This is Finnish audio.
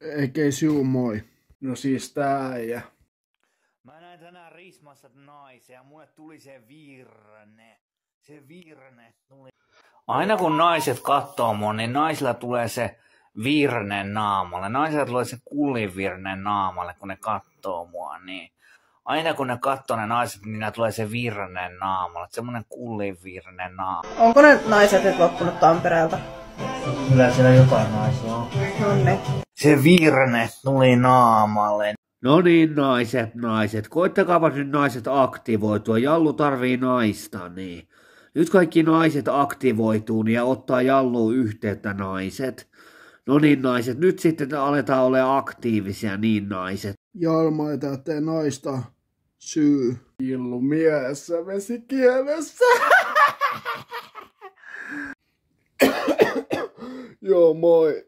Ei siu moi. No siis tää äijä. Mä näin tänään Rismassa naisen ja mulle tuli se virne. Se virne tuli. Aina kun naiset kattoo mua, niin naisilla tulee se virne naamalle. Naisilla tulee se kullivirne naamalle, kun ne kattoo mua. Niin aina kun ne kattoo ne naiset, niin ne tulee se virne naamalle. Semmoinen kullivirne naamalle. Onko ne naiset nyt loppunut Tampereelta? Kyllä siellä jotain naisia on. On ne. Se virne tuli naamalle. No niin, naiset, naiset. koittakaa nyt naiset aktivoitua. Jallu tarvii naista, niin. Nyt kaikki naiset aktivoituu niin ja ottaa jallu yhteyttä naiset. No niin, naiset. Nyt sitten aletaan olla aktiivisia, niin naiset. Jalma ei tähtee naista. Syy. Illu mielessä vesikielessä. Joo, moi.